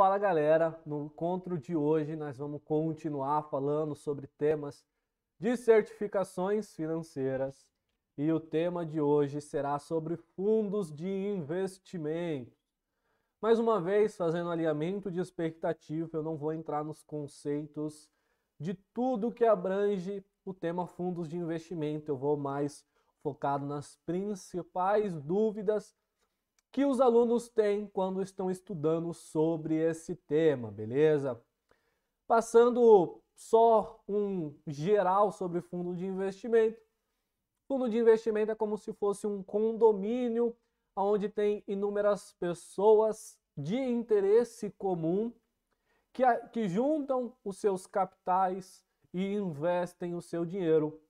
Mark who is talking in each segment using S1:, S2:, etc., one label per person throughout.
S1: Fala galera, no encontro de hoje nós vamos continuar falando sobre temas de certificações financeiras e o tema de hoje será sobre fundos de investimento. Mais uma vez, fazendo alinhamento de expectativa, eu não vou entrar nos conceitos de tudo que abrange o tema fundos de investimento, eu vou mais focado nas principais dúvidas que os alunos têm quando estão estudando sobre esse tema, beleza? Passando só um geral sobre fundo de investimento. Fundo de investimento é como se fosse um condomínio onde tem inúmeras pessoas de interesse comum que, que juntam os seus capitais e investem o seu dinheiro,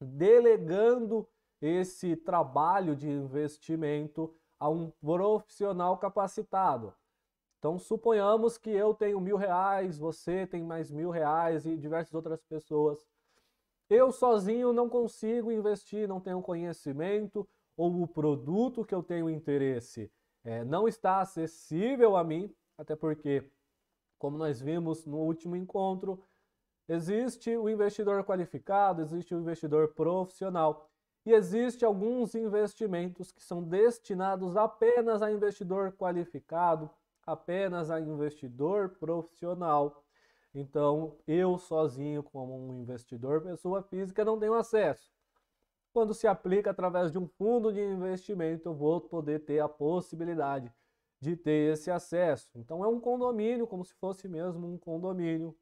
S1: delegando esse trabalho de investimento a um profissional capacitado. Então, suponhamos que eu tenho mil reais, você tem mais mil reais e diversas outras pessoas. Eu sozinho não consigo investir, não tenho conhecimento ou o produto que eu tenho interesse é, não está acessível a mim, até porque, como nós vimos no último encontro, existe o investidor qualificado, existe o investidor profissional. E existem alguns investimentos que são destinados apenas a investidor qualificado, apenas a investidor profissional. Então, eu sozinho, como um investidor, pessoa física, não tenho acesso. Quando se aplica através de um fundo de investimento, eu vou poder ter a possibilidade de ter esse acesso. Então, é um condomínio, como se fosse mesmo um condomínio,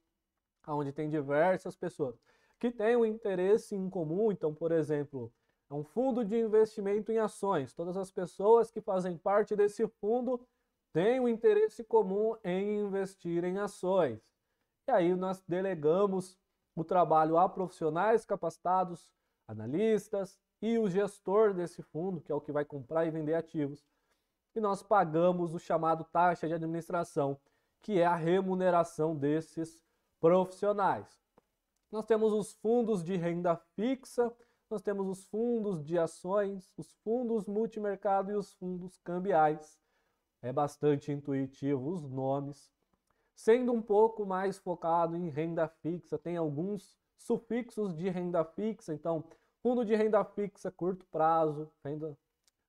S1: onde tem diversas pessoas que têm um interesse em comum. Então, por exemplo, é um fundo de investimento em ações. Todas as pessoas que fazem parte desse fundo têm um interesse comum em investir em ações. E aí nós delegamos o trabalho a profissionais capacitados, analistas e o gestor desse fundo, que é o que vai comprar e vender ativos. E nós pagamos o chamado taxa de administração, que é a remuneração desses profissionais. Nós temos os fundos de renda fixa, nós temos os fundos de ações, os fundos multimercado e os fundos cambiais. É bastante intuitivo os nomes. Sendo um pouco mais focado em renda fixa, tem alguns sufixos de renda fixa, então fundo de renda fixa curto prazo, renda,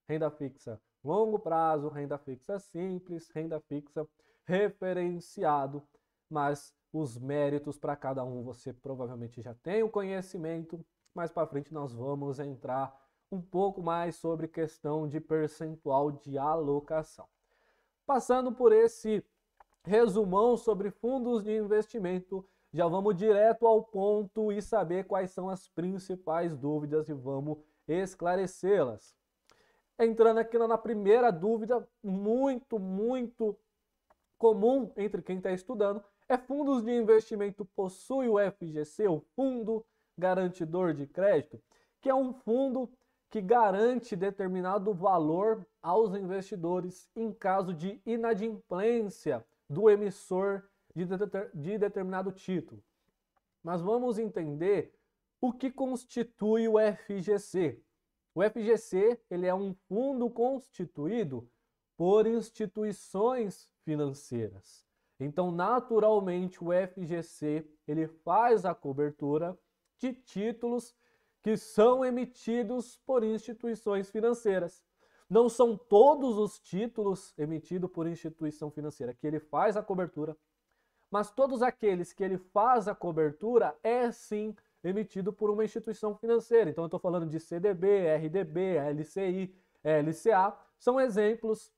S1: renda fixa longo prazo, renda fixa simples, renda fixa referenciado, mas os méritos para cada um você provavelmente já tem o conhecimento, mais para frente nós vamos entrar um pouco mais sobre questão de percentual de alocação. Passando por esse resumão sobre fundos de investimento, já vamos direto ao ponto e saber quais são as principais dúvidas e vamos esclarecê-las. Entrando aqui na primeira dúvida, muito, muito comum entre quem está estudando, é fundos de investimento possui o FGC, o fundo garantidor de crédito, que é um fundo que garante determinado valor aos investidores em caso de inadimplência do emissor de, de determinado título. Mas vamos entender o que constitui o FGC. O FGC ele é um fundo constituído por instituições financeiras. Então, naturalmente, o FGC ele faz a cobertura de títulos que são emitidos por instituições financeiras. Não são todos os títulos emitidos por instituição financeira que ele faz a cobertura, mas todos aqueles que ele faz a cobertura é sim emitido por uma instituição financeira. Então eu estou falando de CDB, RDB, LCI, LCA, são exemplos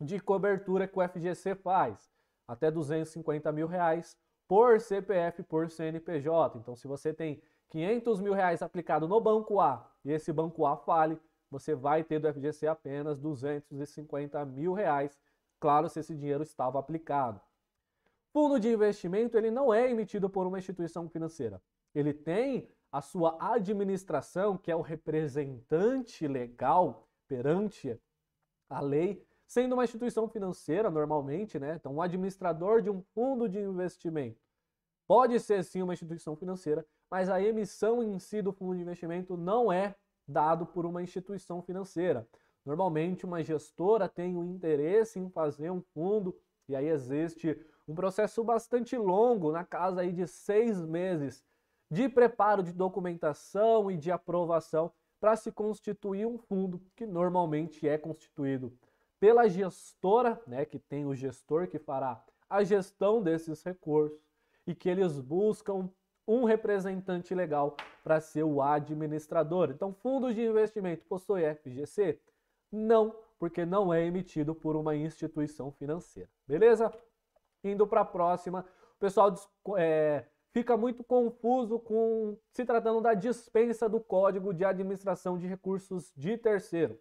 S1: de cobertura que o FGC faz, até 250 mil reais por CPF, por CNPJ. Então se você tem 500 mil reais aplicado no banco A e esse banco A fale, você vai ter do FGC apenas 250 mil reais, claro se esse dinheiro estava aplicado. Fundo de investimento ele não é emitido por uma instituição financeira. Ele tem a sua administração, que é o representante legal perante a lei, sendo uma instituição financeira normalmente, né? Então, um administrador de um fundo de investimento pode ser sim uma instituição financeira, mas a emissão em si do fundo de investimento não é dado por uma instituição financeira. Normalmente, uma gestora tem o um interesse em fazer um fundo, e aí existe um processo bastante longo, na casa aí de seis meses, de preparo de documentação e de aprovação para se constituir um fundo que normalmente é constituído pela gestora, né, que tem o gestor que fará a gestão desses recursos e que eles buscam um representante legal para ser o administrador. Então, fundos de investimento possui FGC? Não, porque não é emitido por uma instituição financeira. Beleza? Indo para a próxima, o pessoal é, fica muito confuso com se tratando da dispensa do Código de Administração de Recursos de Terceiro.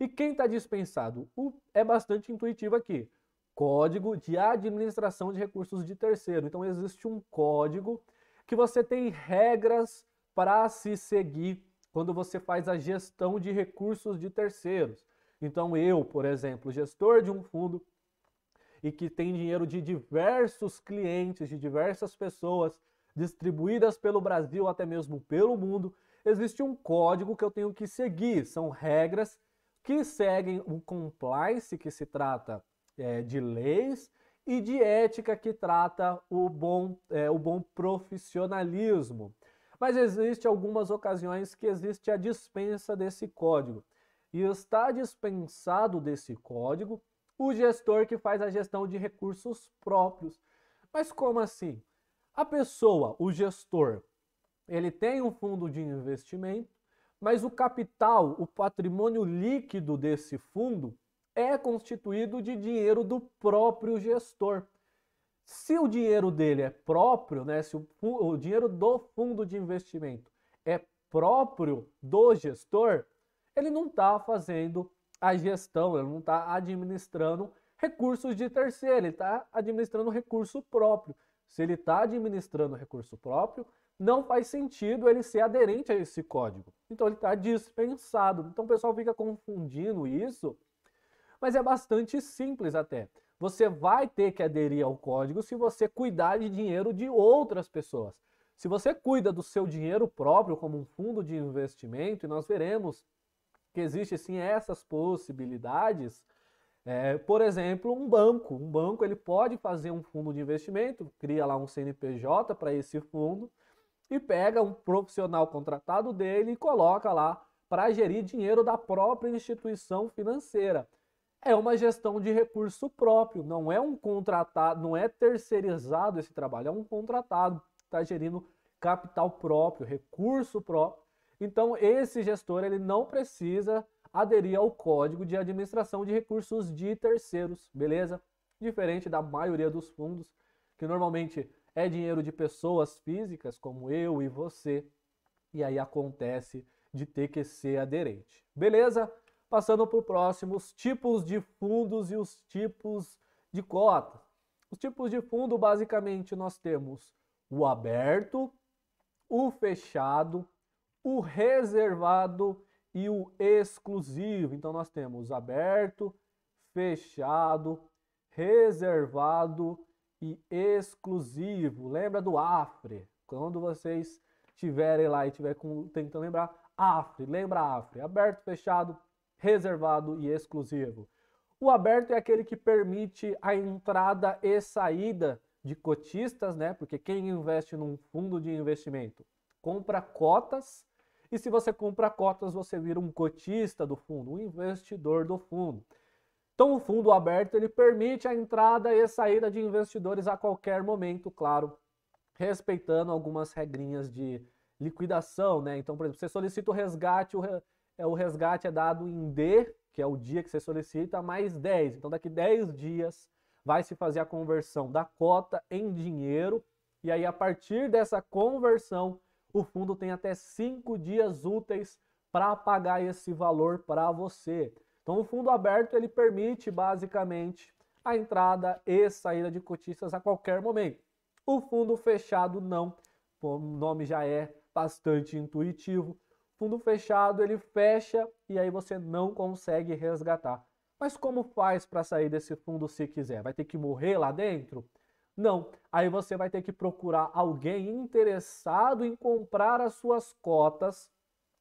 S1: E quem está dispensado? O, é bastante intuitivo aqui. Código de Administração de Recursos de Terceiro. Então existe um código que você tem regras para se seguir quando você faz a gestão de recursos de terceiros. Então, eu, por exemplo, gestor de um fundo e que tem dinheiro de diversos clientes, de diversas pessoas distribuídas pelo Brasil, até mesmo pelo mundo, existe um código que eu tenho que seguir. São regras que seguem o compliance, que se trata é, de leis e de ética que trata o bom, é, o bom profissionalismo. Mas existe algumas ocasiões que existe a dispensa desse código. E está dispensado desse código o gestor que faz a gestão de recursos próprios. Mas como assim? A pessoa, o gestor, ele tem um fundo de investimento, mas o capital, o patrimônio líquido desse fundo é constituído de dinheiro do próprio gestor. Se o dinheiro dele é próprio, né, se o, o dinheiro do fundo de investimento é próprio do gestor, ele não está fazendo a gestão, ele não está administrando recursos de terceiro, ele está administrando recurso próprio. Se ele está administrando recurso próprio, não faz sentido ele ser aderente a esse código. Então ele está dispensado. Então o pessoal fica confundindo isso mas é bastante simples até. Você vai ter que aderir ao código se você cuidar de dinheiro de outras pessoas. Se você cuida do seu dinheiro próprio como um fundo de investimento, e nós veremos que existem sim essas possibilidades, é, por exemplo, um banco. Um banco ele pode fazer um fundo de investimento, cria lá um CNPJ para esse fundo e pega um profissional contratado dele e coloca lá para gerir dinheiro da própria instituição financeira é uma gestão de recurso próprio, não é um contratado, não é terceirizado esse trabalho, é um contratado, que está gerindo capital próprio, recurso próprio. Então, esse gestor ele não precisa aderir ao código de administração de recursos de terceiros, beleza? Diferente da maioria dos fundos, que normalmente é dinheiro de pessoas físicas, como eu e você, e aí acontece de ter que ser aderente, beleza? passando para o próximo, os tipos de fundos e os tipos de cota. Os tipos de fundo, basicamente, nós temos o aberto, o fechado, o reservado e o exclusivo. Então, nós temos aberto, fechado, reservado e exclusivo. Lembra do AFRE? Quando vocês estiverem lá e tiver tem tentando lembrar, AFRE, lembra AFRE, aberto, fechado, reservado e exclusivo. O aberto é aquele que permite a entrada e saída de cotistas, né? Porque quem investe num fundo de investimento compra cotas, e se você compra cotas, você vira um cotista do fundo, um investidor do fundo. Então, o fundo aberto ele permite a entrada e saída de investidores a qualquer momento, claro, respeitando algumas regrinhas de liquidação, né? Então, por exemplo, você solicita o resgate, o, re é, o resgate é dado em D, que é o dia que você solicita, mais 10. Então, daqui 10 dias vai se fazer a conversão da cota em dinheiro. E aí, a partir dessa conversão, o fundo tem até 5 dias úteis para pagar esse valor para você. Então, o fundo aberto ele permite basicamente a entrada e saída de cotistas a qualquer momento. O fundo fechado não, o nome já é bastante intuitivo fundo fechado, ele fecha e aí você não consegue resgatar. Mas como faz para sair desse fundo se quiser? Vai ter que morrer lá dentro? Não. Aí você vai ter que procurar alguém interessado em comprar as suas cotas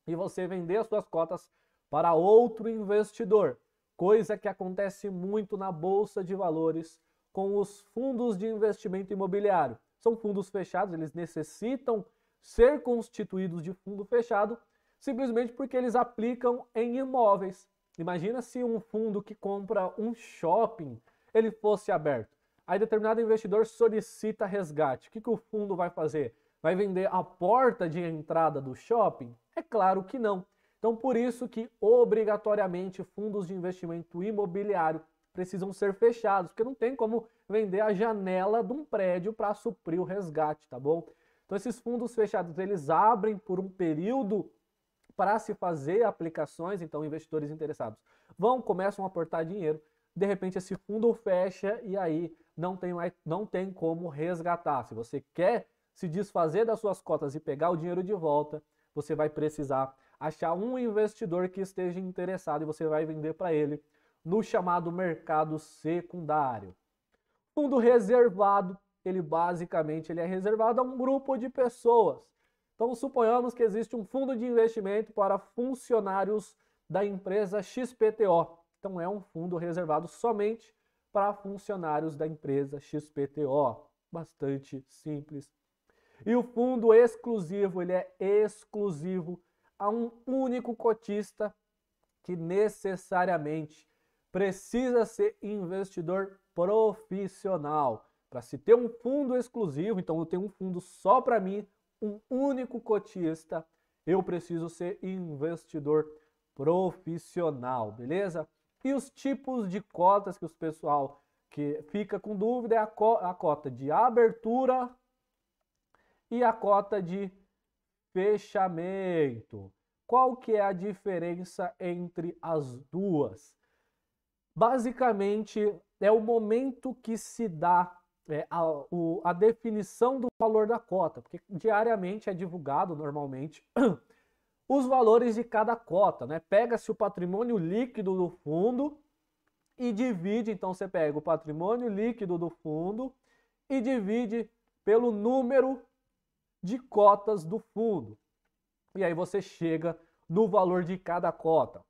S1: e você vender as suas cotas para outro investidor, coisa que acontece muito na bolsa de valores com os fundos de investimento imobiliário. São fundos fechados, eles necessitam ser constituídos de fundo fechado simplesmente porque eles aplicam em imóveis. Imagina se um fundo que compra um shopping ele fosse aberto. Aí determinado investidor solicita resgate. O que, que o fundo vai fazer? Vai vender a porta de entrada do shopping? É claro que não. Então, por isso que obrigatoriamente fundos de investimento imobiliário precisam ser fechados, porque não tem como vender a janela de um prédio para suprir o resgate, tá bom? Então, esses fundos fechados, eles abrem por um período para se fazer aplicações, então investidores interessados vão, começam a aportar dinheiro, de repente esse fundo fecha e aí não tem, mais, não tem como resgatar. Se você quer se desfazer das suas cotas e pegar o dinheiro de volta, você vai precisar achar um investidor que esteja interessado e você vai vender para ele no chamado mercado secundário. Fundo reservado, ele basicamente ele é reservado a um grupo de pessoas então, suponhamos que existe um fundo de investimento para funcionários da empresa XPTO. Então, é um fundo reservado somente para funcionários da empresa XPTO. Bastante simples. E o fundo exclusivo, ele é exclusivo a um único cotista que necessariamente precisa ser investidor profissional. Para se ter um fundo exclusivo, então eu tenho um fundo só para mim, um único cotista, eu preciso ser investidor profissional, beleza? E os tipos de cotas que o pessoal que fica com dúvida é a, co a cota de abertura e a cota de fechamento. Qual que é a diferença entre as duas? Basicamente, é o momento que se dá é, a, o, a definição do valor da cota, porque diariamente é divulgado normalmente os valores de cada cota, né? Pega-se o patrimônio líquido do fundo e divide, então você pega o patrimônio líquido do fundo e divide pelo número de cotas do fundo. E aí você chega no valor de cada cota.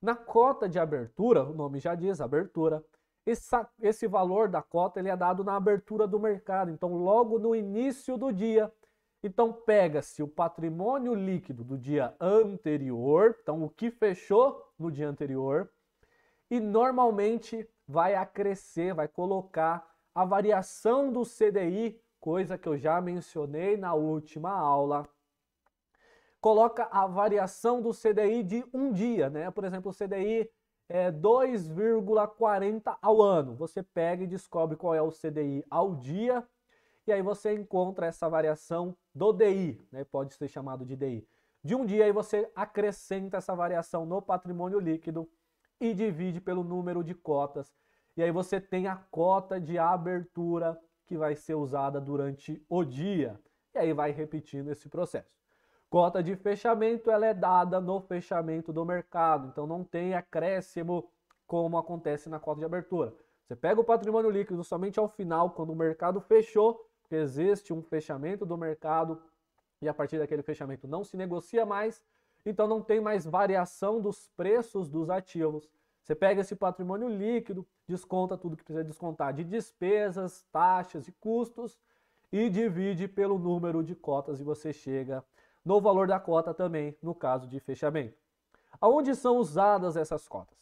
S1: Na cota de abertura, o nome já diz, abertura, essa, esse valor da cota ele é dado na abertura do mercado, então logo no início do dia. Então pega-se o patrimônio líquido do dia anterior, então o que fechou no dia anterior, e normalmente vai acrescer, vai colocar a variação do CDI, coisa que eu já mencionei na última aula. Coloca a variação do CDI de um dia, né? Por exemplo, o CDI é 2,40 ao ano. Você pega e descobre qual é o CDI ao dia e aí você encontra essa variação do DI, né? pode ser chamado de DI. De um dia aí você acrescenta essa variação no patrimônio líquido e divide pelo número de cotas. E aí você tem a cota de abertura que vai ser usada durante o dia. E aí vai repetindo esse processo. Cota de fechamento ela é dada no fechamento do mercado, então não tem acréscimo como acontece na cota de abertura. Você pega o patrimônio líquido somente ao final, quando o mercado fechou, porque existe um fechamento do mercado e a partir daquele fechamento não se negocia mais, então não tem mais variação dos preços dos ativos. Você pega esse patrimônio líquido, desconta tudo que precisa descontar de despesas, taxas e custos e divide pelo número de cotas e você chega no valor da cota também no caso de fechamento. Aonde são usadas essas cotas?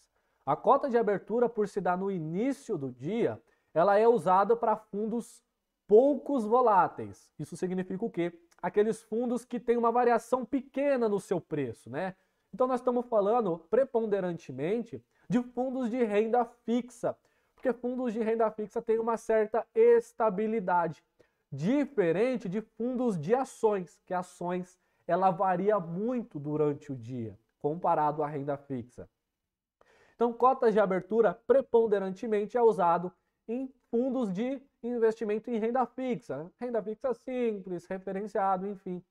S1: A cota de abertura, por se dar no início do dia, ela é usada para fundos poucos voláteis. Isso significa o quê? Aqueles fundos que têm uma variação pequena no seu preço, né? Então nós estamos falando preponderantemente de fundos de renda fixa, porque fundos de renda fixa têm uma certa estabilidade, diferente de fundos de ações, que ações ela varia muito durante o dia, comparado à renda fixa. Então, cotas de abertura preponderantemente é usado em fundos de investimento em renda fixa, renda fixa simples, referenciado, enfim.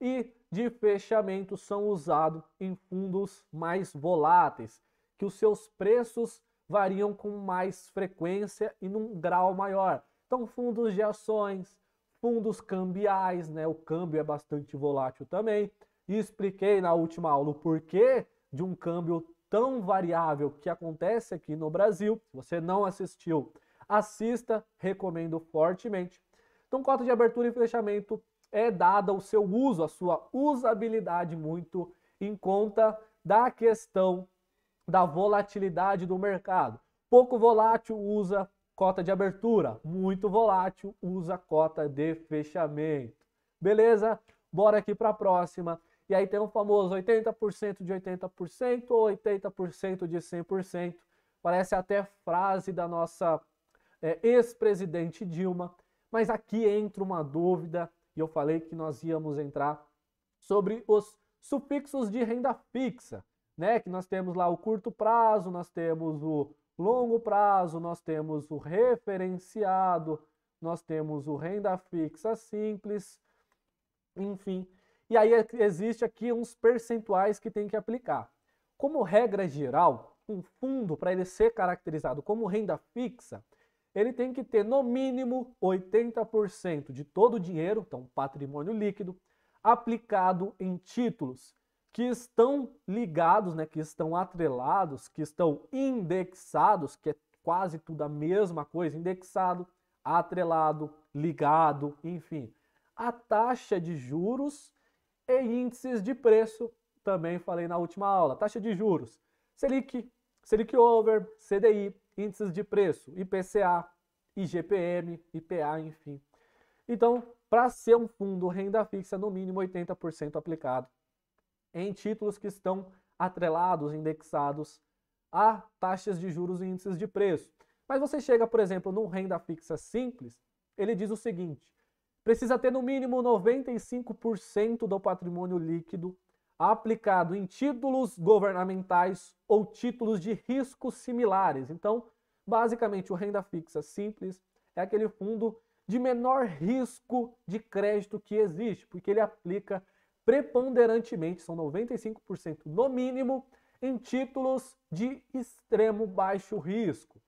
S1: E de fechamento são usados em fundos mais voláteis, que os seus preços variam com mais frequência e num grau maior. Então, fundos de ações, fundos cambiais, né? O câmbio é bastante volátil também. E expliquei na última aula o porquê de um câmbio tão variável que acontece aqui no Brasil. Se você não assistiu, assista, recomendo fortemente. Então, cota de abertura e fechamento é dada o seu uso, a sua usabilidade muito em conta da questão da volatilidade do mercado. Pouco volátil usa cota de abertura, muito volátil, usa cota de fechamento. Beleza? Bora aqui para a próxima. E aí tem o famoso 80% de 80% ou 80% de 100%. Parece até frase da nossa é, ex-presidente Dilma. Mas aqui entra uma dúvida, e eu falei que nós íamos entrar sobre os sufixos de renda fixa, né? Que nós temos lá o curto prazo, nós temos o Longo prazo, nós temos o referenciado, nós temos o renda fixa simples, enfim. E aí existe aqui uns percentuais que tem que aplicar. Como regra geral, um fundo, para ele ser caracterizado como renda fixa, ele tem que ter no mínimo 80% de todo o dinheiro, então patrimônio líquido, aplicado em títulos que estão ligados, né, que estão atrelados, que estão indexados, que é quase tudo a mesma coisa, indexado, atrelado, ligado, enfim. A taxa de juros e índices de preço, também falei na última aula. Taxa de juros, Selic, Selic Over, CDI, índices de preço, IPCA, IGPM, IPA, enfim. Então, para ser um fundo renda fixa, no mínimo 80% aplicado em títulos que estão atrelados, indexados a taxas de juros e índices de preço. Mas você chega, por exemplo, num renda fixa simples, ele diz o seguinte: precisa ter no mínimo 95% do patrimônio líquido aplicado em títulos governamentais ou títulos de risco similares. Então, basicamente, o renda fixa simples é aquele fundo de menor risco de crédito que existe, porque ele aplica preponderantemente, são 95% no mínimo, em títulos de extremo baixo risco.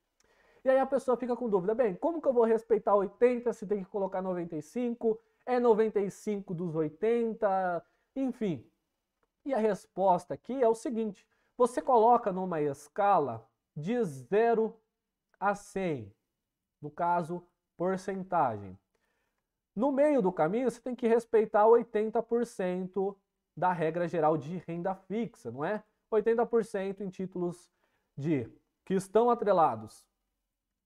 S1: E aí a pessoa fica com dúvida, bem, como que eu vou respeitar 80 se tem que colocar 95? É 95 dos 80? Enfim. E a resposta aqui é o seguinte, você coloca numa escala de 0 a 100, no caso, porcentagem. No meio do caminho, você tem que respeitar 80% da regra geral de renda fixa, não é? 80% em títulos de que estão atrelados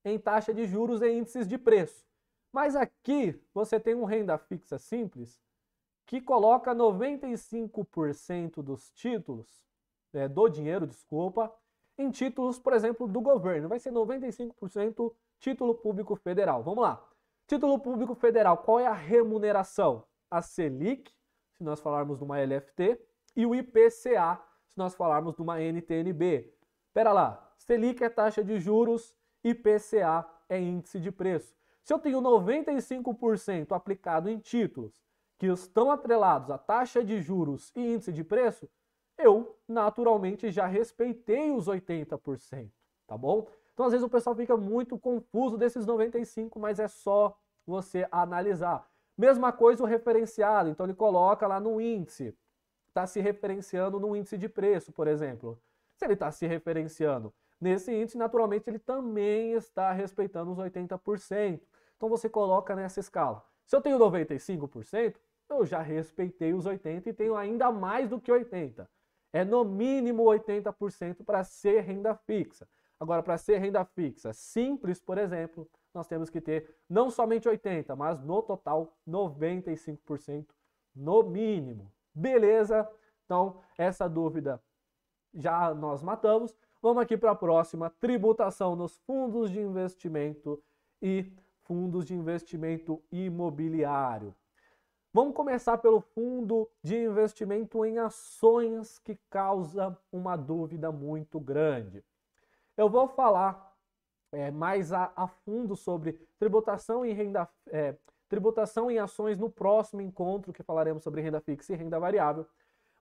S1: em taxa de juros e índices de preço. Mas aqui você tem um renda fixa simples que coloca 95% dos títulos, é, do dinheiro, desculpa, em títulos, por exemplo, do governo. Vai ser 95% título público federal. Vamos lá. Título público federal, qual é a remuneração? A Selic, se nós falarmos de uma LFT, e o IPCA, se nós falarmos de uma NTNB. Pera lá, Selic é taxa de juros, IPCA é índice de preço. Se eu tenho 95% aplicado em títulos que estão atrelados à taxa de juros e índice de preço, eu naturalmente já respeitei os 80%, tá bom? Então, às vezes, o pessoal fica muito confuso desses 95, mas é só você analisar. Mesma coisa o referenciado, então ele coloca lá no índice. Está se referenciando no índice de preço, por exemplo. Se ele está se referenciando nesse índice, naturalmente ele também está respeitando os 80%. Então você coloca nessa escala. Se eu tenho 95%, eu já respeitei os 80% e tenho ainda mais do que 80%. É no mínimo 80% para ser renda fixa. Agora, para ser renda fixa simples, por exemplo, nós temos que ter não somente 80%, mas no total 95% no mínimo. Beleza? Então, essa dúvida já nós matamos. Vamos aqui para a próxima: tributação nos fundos de investimento e fundos de investimento imobiliário. Vamos começar pelo fundo de investimento em ações que causa uma dúvida muito grande. Eu vou falar é, mais a, a, fundo sobre tributação e renda, é, tributação em ações no próximo encontro que falaremos sobre renda fixa e renda variável.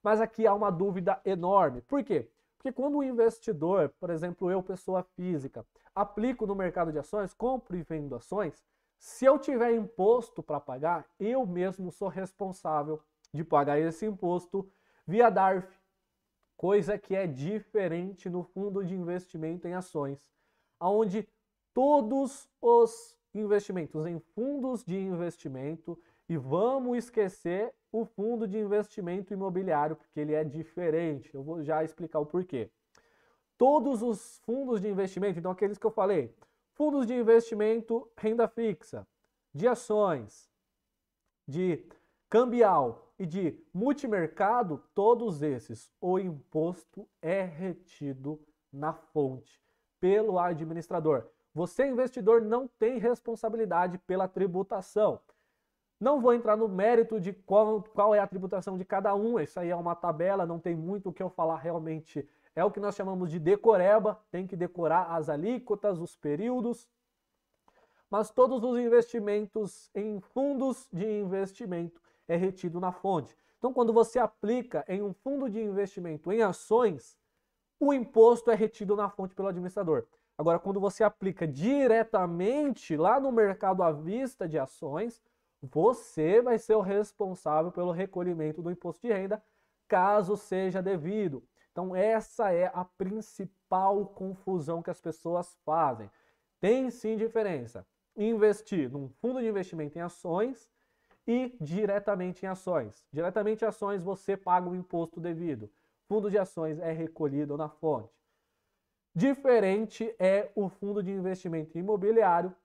S1: Mas aqui há uma dúvida enorme. Por quê? Porque quando o investidor, por exemplo, eu, pessoa física, aplico no mercado de ações, compro e vendo ações, se eu tiver imposto para pagar, eu mesmo sou responsável de pagar esse imposto via DARF, coisa que é diferente no fundo de investimento em ações, onde todos os investimentos em fundos de investimento e vamos esquecer o fundo de investimento imobiliário, porque ele é diferente. Eu vou já explicar o porquê. Todos os fundos de investimento, então aqueles que eu falei, fundos de investimento renda fixa, de ações, de cambial e de multimercado, todos esses, o imposto é retido na fonte pelo administrador. Você, investidor, não tem responsabilidade pela tributação. Não vou entrar no mérito de qual, qual é a tributação de cada um, isso aí é uma tabela, não tem muito o que eu falar realmente. É o que nós chamamos de decoreba, tem que decorar as alíquotas, os períodos. Mas todos os investimentos em fundos de investimento é retido na fonte. Então, quando você aplica em um fundo de investimento em ações, o imposto é retido na fonte pelo administrador. Agora, quando você aplica diretamente lá no mercado à vista de ações, você vai ser o responsável pelo recolhimento do imposto de renda, caso seja devido. Então, essa é a principal confusão que as pessoas fazem. Tem sim diferença investir num fundo de investimento em ações e diretamente em ações. Diretamente em ações você paga o imposto devido. Fundo de ações é recolhido na fonte. Diferente é o fundo de investimento imobiliário,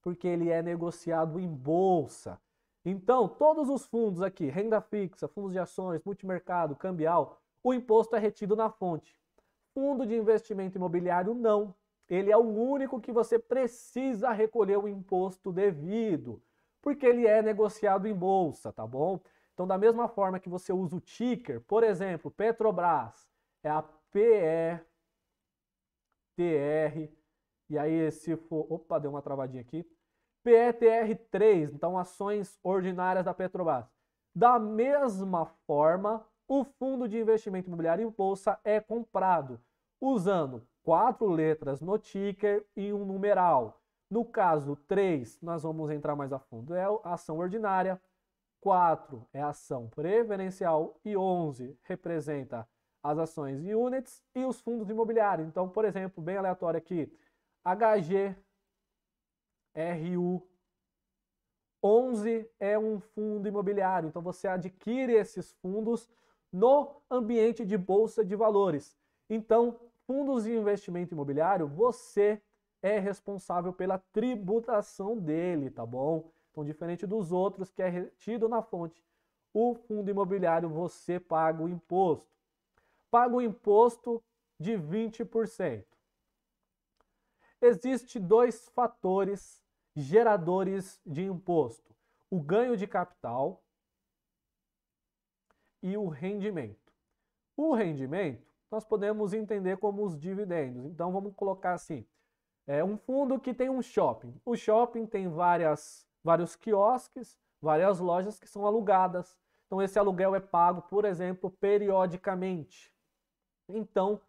S1: porque ele é negociado em bolsa. Então, todos os fundos aqui, renda fixa, fundos de ações, multimercado, cambial, o imposto é retido na fonte. Fundo de investimento imobiliário não. Ele é o único que você precisa recolher o imposto devido porque ele é negociado em bolsa, tá bom? Então, da mesma forma que você usa o ticker, por exemplo, Petrobras é a PETR, e aí se for. Opa, deu uma travadinha aqui. PETR3, então ações ordinárias da Petrobras. Da mesma forma, o fundo de investimento imobiliário em bolsa é comprado usando quatro letras no ticker e um numeral. No caso 3, nós vamos entrar mais a fundo, é a ação ordinária. 4 é a ação previdencial e 11 representa as ações e units e os fundos imobiliários. Então, por exemplo, bem aleatório aqui, HG, RU, 11 é um fundo imobiliário. Então, você adquire esses fundos no ambiente de bolsa de valores. Então, fundos de investimento imobiliário, você é responsável pela tributação dele, tá bom? Então, diferente dos outros que é retido na fonte, o fundo imobiliário você paga o imposto. Paga o imposto de 20%. Existem dois fatores geradores de imposto: o ganho de capital e o rendimento. O rendimento nós podemos entender como os dividendos. Então vamos colocar assim: é um fundo que tem um shopping. O shopping tem várias, vários quiosques, várias lojas que são alugadas. Então, esse aluguel é pago, por exemplo, periodicamente. Então,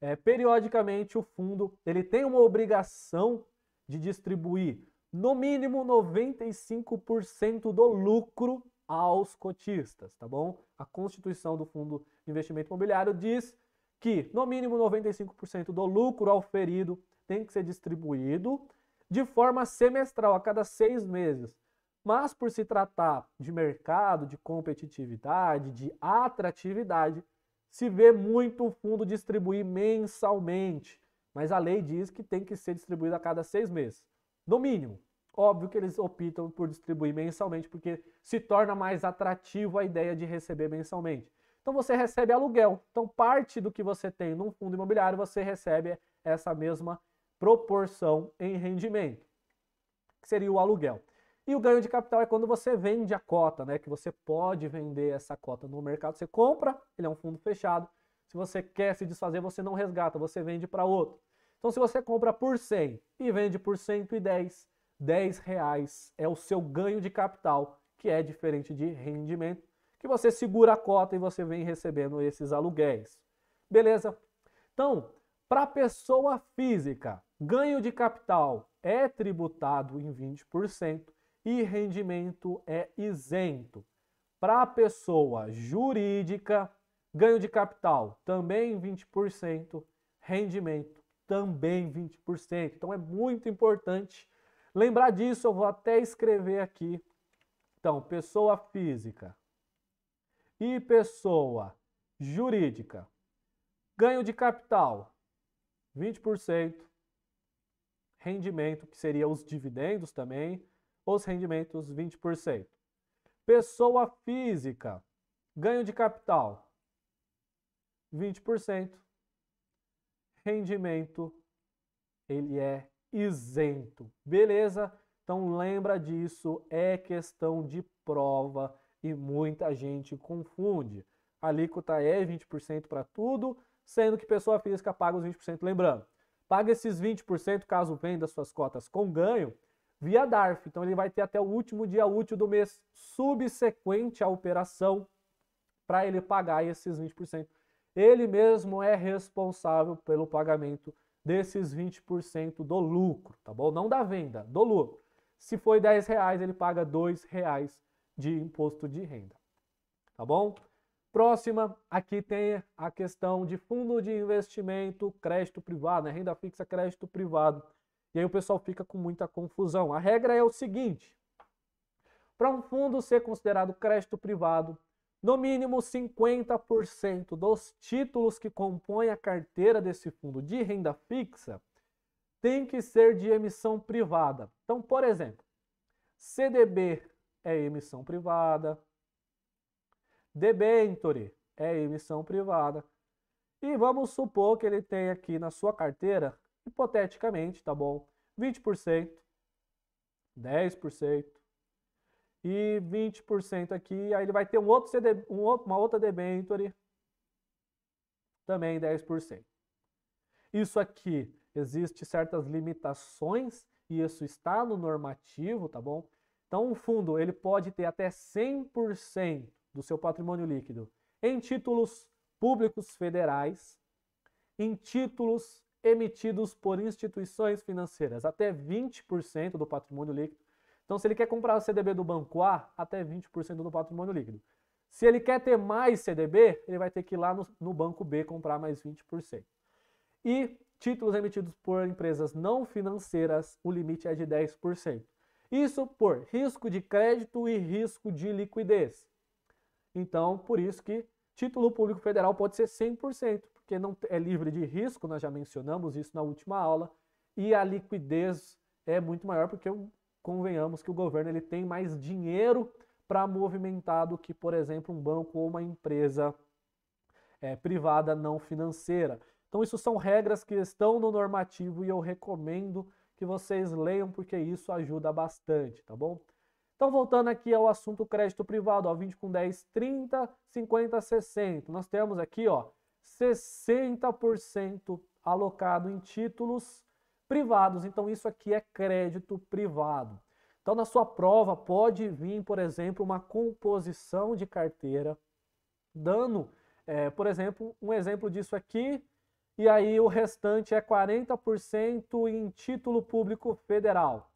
S1: é, periodicamente, o fundo ele tem uma obrigação de distribuir no mínimo 95% do lucro aos cotistas, tá bom? A Constituição do Fundo de Investimento Imobiliário diz que no mínimo 95% do lucro auferido tem que ser distribuído de forma semestral, a cada seis meses. Mas por se tratar de mercado, de competitividade, de atratividade, se vê muito o fundo distribuir mensalmente. Mas a lei diz que tem que ser distribuído a cada seis meses, no mínimo. Óbvio que eles optam por distribuir mensalmente, porque se torna mais atrativo a ideia de receber mensalmente. Então você recebe aluguel. Então parte do que você tem num fundo imobiliário, você recebe essa mesma proporção em rendimento, que seria o aluguel. E o ganho de capital é quando você vende a cota, né? Que você pode vender essa cota no mercado. Você compra, ele é um fundo fechado. Se você quer se desfazer, você não resgata, você vende para outro. Então, se você compra por 100 e vende por 110, 10 reais é o seu ganho de capital, que é diferente de rendimento, que você segura a cota e você vem recebendo esses aluguéis. Beleza? Então, para pessoa física, ganho de capital é tributado em 20% e rendimento é isento. Para pessoa jurídica, ganho de capital também 20%, rendimento também 20%. Então é muito importante lembrar disso. Eu vou até escrever aqui. Então, pessoa física e pessoa jurídica. Ganho de capital 20%, rendimento, que seria os dividendos também, os rendimentos 20%. Pessoa física, ganho de capital 20%. Rendimento ele é isento. Beleza? Então lembra disso, é questão de prova e muita gente confunde. A alíquota é 20% para tudo, sendo que pessoa física paga os 20%. Lembrando, paga esses 20% caso venda suas cotas com ganho via DARF. Então ele vai ter até o último dia útil do mês subsequente à operação para ele pagar esses 20%. Ele mesmo é responsável pelo pagamento desses 20% do lucro, tá bom? Não da venda, do lucro. Se foi 10 reais, ele paga 2 reais de imposto de renda, tá bom? Próxima, aqui tem a questão de fundo de investimento, crédito privado, né? renda fixa, crédito privado. E aí o pessoal fica com muita confusão. A regra é o seguinte: para um fundo ser considerado crédito privado, no mínimo 50% dos títulos que compõem a carteira desse fundo de renda fixa tem que ser de emissão privada. Então, por exemplo, CDB é emissão privada, Debenture é emissão privada. E vamos supor que ele tem aqui na sua carteira, hipoteticamente, tá bom? 20%, 10% e 20% aqui. Aí ele vai ter um outro CD, um outro, uma outra debenture, também 10%. Isso aqui existe certas limitações e isso está no normativo, tá bom? Então, um fundo ele pode ter até 100% do seu patrimônio líquido em títulos públicos federais, em títulos emitidos por instituições financeiras, até 20% do patrimônio líquido. Então, se ele quer comprar o CDB do Banco A, até 20% do patrimônio líquido. Se ele quer ter mais CDB, ele vai ter que ir lá no, no Banco B comprar mais 20%. E títulos emitidos por empresas não financeiras, o limite é de 10%. Isso por risco de crédito e risco de liquidez. Então, por isso que título público federal pode ser 100%, porque não é livre de risco, nós já mencionamos isso na última aula, e a liquidez é muito maior porque convenhamos que o governo ele tem mais dinheiro para movimentar do que, por exemplo, um banco ou uma empresa é, privada não financeira. Então, isso são regras que estão no normativo e eu recomendo que vocês leiam, porque isso ajuda bastante, tá bom? Então, voltando aqui ao assunto crédito privado, ó, 20 com 10, 30, 50, 60. Nós temos aqui, ó, 60% alocado em títulos privados. Então, isso aqui é crédito privado. Então, na sua prova, pode vir, por exemplo, uma composição de carteira, dando, é, por exemplo, um exemplo disso aqui, e aí o restante é 40% em título público federal.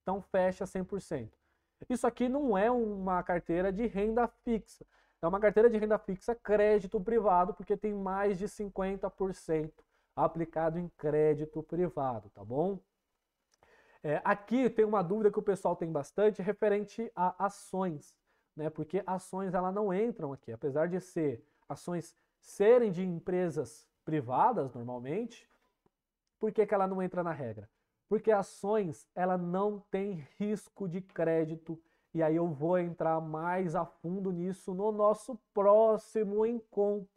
S1: Então, fecha 100%. Isso aqui não é uma carteira de renda fixa. É uma carteira de renda fixa crédito privado, porque tem mais de 50% aplicado em crédito privado, tá bom? É, aqui tem uma dúvida que o pessoal tem bastante referente a ações, né? Porque ações ela não entram aqui, apesar de ser ações serem de empresas privadas normalmente, por que, que ela não entra na regra? Porque ações, ela não tem risco de crédito. E aí eu vou entrar mais a fundo nisso no nosso próximo encontro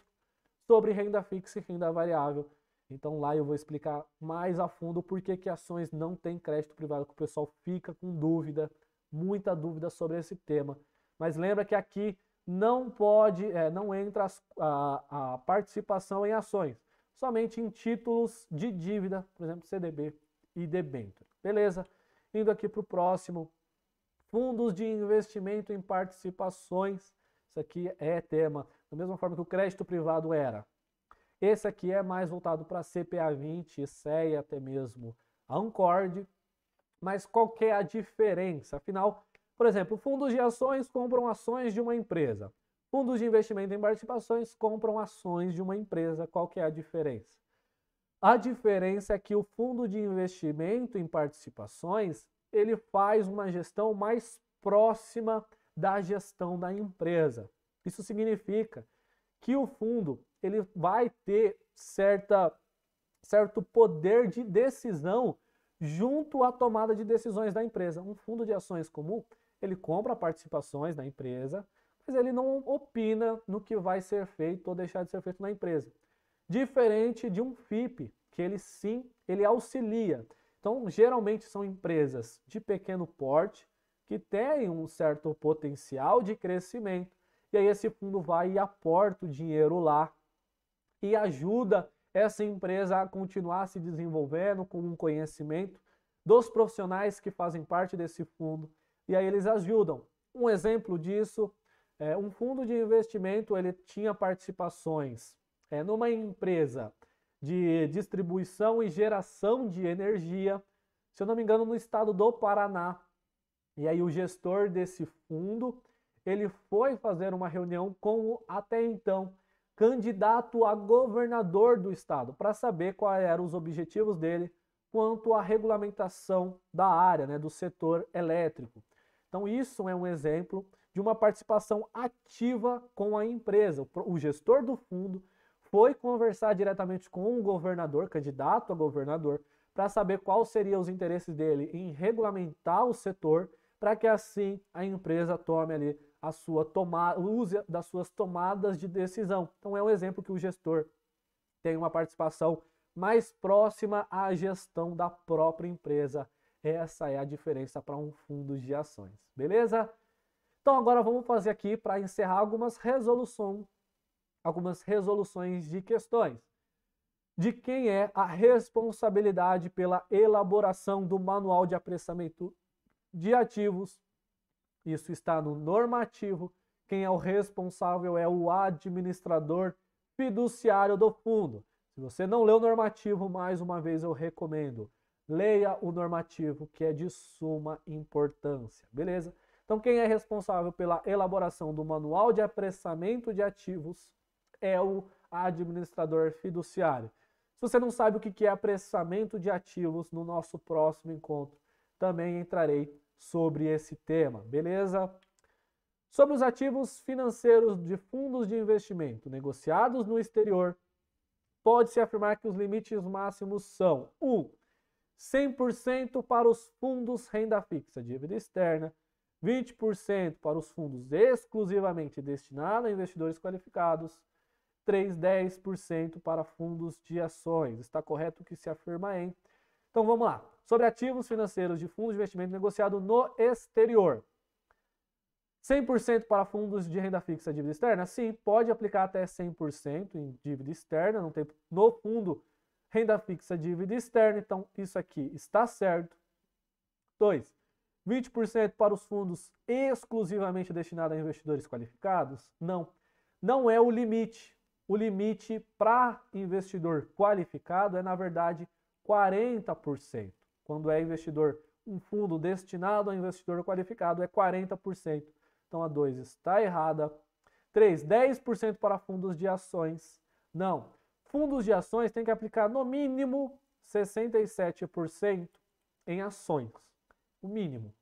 S1: sobre renda fixa e renda variável. Então lá eu vou explicar mais a fundo por que, que ações não têm crédito privado, que o pessoal fica com dúvida, muita dúvida sobre esse tema. Mas lembra que aqui não pode, é, não entra as, a, a participação em ações, somente em títulos de dívida, por exemplo, CDB, e debênture. Beleza? Indo aqui para o próximo, fundos de investimento em participações. Isso aqui é tema, da mesma forma que o crédito privado era. Esse aqui é mais voltado para CPA 20, CEA até mesmo Ancord. Mas qual que é a diferença? Afinal, por exemplo, fundos de ações compram ações de uma empresa. Fundos de investimento em participações compram ações de uma empresa. Qual que é a diferença? A diferença é que o fundo de investimento em participações, ele faz uma gestão mais próxima da gestão da empresa. Isso significa que o fundo ele vai ter certa, certo poder de decisão junto à tomada de decisões da empresa. Um fundo de ações comum, ele compra participações da empresa, mas ele não opina no que vai ser feito ou deixar de ser feito na empresa diferente de um FIP, que ele sim, ele auxilia. Então, geralmente são empresas de pequeno porte que têm um certo potencial de crescimento. E aí esse fundo vai e aporta o dinheiro lá e ajuda essa empresa a continuar se desenvolvendo com um conhecimento dos profissionais que fazem parte desse fundo. E aí eles ajudam. Um exemplo disso é um fundo de investimento, ele tinha participações é, numa empresa de distribuição e geração de energia, se eu não me engano, no estado do Paraná. E aí o gestor desse fundo, ele foi fazer uma reunião com o até então candidato a governador do estado para saber quais eram os objetivos dele quanto à regulamentação da área, né, do setor elétrico. Então isso é um exemplo de uma participação ativa com a empresa. O gestor do fundo foi conversar diretamente com o governador, candidato a governador, para saber quais seriam os interesses dele em regulamentar o setor, para que assim a empresa tome ali a sua tomada, use das suas tomadas de decisão. Então é um exemplo que o gestor tem uma participação mais próxima à gestão da própria empresa. Essa é a diferença para um fundo de ações, beleza? Então agora vamos fazer aqui para encerrar algumas resoluções algumas resoluções de questões. De quem é a responsabilidade pela elaboração do manual de apressamento de ativos? Isso está no normativo. Quem é o responsável é o administrador fiduciário do fundo. Se você não leu o normativo, mais uma vez eu recomendo. Leia o normativo, que é de suma importância, beleza? Então, quem é responsável pela elaboração do manual de apressamento de ativos é o administrador fiduciário. Se você não sabe o que é apressamento de ativos, no nosso próximo encontro também entrarei sobre esse tema, beleza? Sobre os ativos financeiros de fundos de investimento negociados no exterior, pode-se afirmar que os limites máximos são 1. Um, 100% para os fundos renda fixa, dívida externa, 20% para os fundos exclusivamente destinados a investidores qualificados, 3,10% para fundos de ações. Está correto o que se afirma hein? Então vamos lá. Sobre ativos financeiros de fundos de investimento negociado no exterior. 100% para fundos de renda fixa dívida externa? Sim, pode aplicar até 100% em dívida externa, não tem no fundo renda fixa dívida externa, então isso aqui está certo. 2. 20% para os fundos exclusivamente destinados a investidores qualificados? Não. Não é o limite. O limite para investidor qualificado é, na verdade, 40%. Quando é investidor, um fundo destinado a investidor qualificado é 40%. Então a 2 está errada. 3, 10% para fundos de ações. Não. Fundos de ações tem que aplicar no mínimo 67% em ações. O mínimo.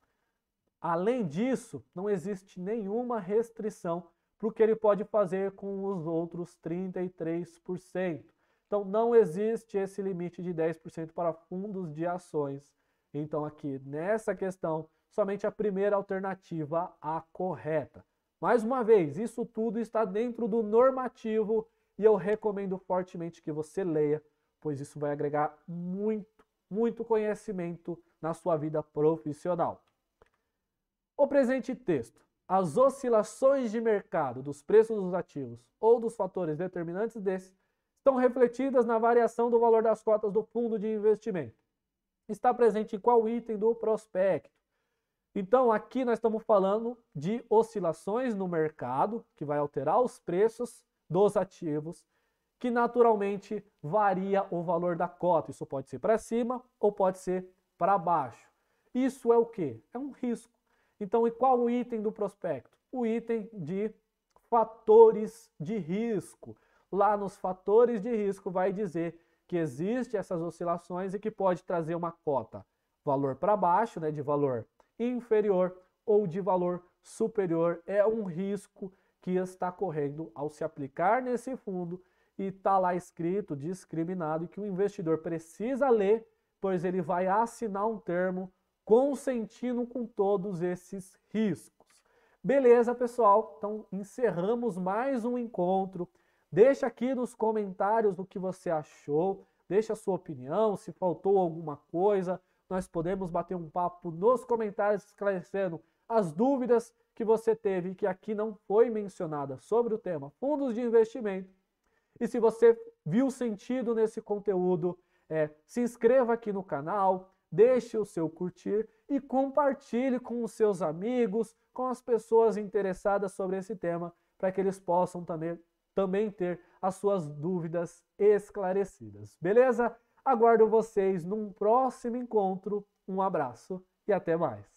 S1: Além disso, não existe nenhuma restrição para o que ele pode fazer com os outros 33%. Então, não existe esse limite de 10% para fundos de ações. Então, aqui nessa questão, somente a primeira alternativa a correta. Mais uma vez, isso tudo está dentro do normativo e eu recomendo fortemente que você leia, pois isso vai agregar muito, muito conhecimento na sua vida profissional. O presente texto as oscilações de mercado dos preços dos ativos ou dos fatores determinantes desses estão refletidas na variação do valor das cotas do fundo de investimento. Está presente em qual item do prospecto? Então, aqui nós estamos falando de oscilações no mercado, que vai alterar os preços dos ativos, que naturalmente varia o valor da cota. Isso pode ser para cima ou pode ser para baixo. Isso é o que? É um risco. Então, e qual o item do prospecto? O item de fatores de risco. Lá nos fatores de risco vai dizer que existe essas oscilações e que pode trazer uma cota valor para baixo, né, de valor inferior ou de valor superior. É um risco que está correndo ao se aplicar nesse fundo e está lá escrito, discriminado, que o investidor precisa ler, pois ele vai assinar um termo consentindo com todos esses riscos. Beleza, pessoal? Então encerramos mais um encontro. Deixa aqui nos comentários o que você achou, deixa a sua opinião, se faltou alguma coisa. Nós podemos bater um papo nos comentários esclarecendo as dúvidas que você teve que aqui não foi mencionada sobre o tema fundos de investimento. E se você viu sentido nesse conteúdo, é, se inscreva aqui no canal, deixe o seu curtir e compartilhe com os seus amigos, com as pessoas interessadas sobre esse tema, para que eles possam também, também ter as suas dúvidas esclarecidas. Beleza? Aguardo vocês num próximo encontro. Um abraço e até mais.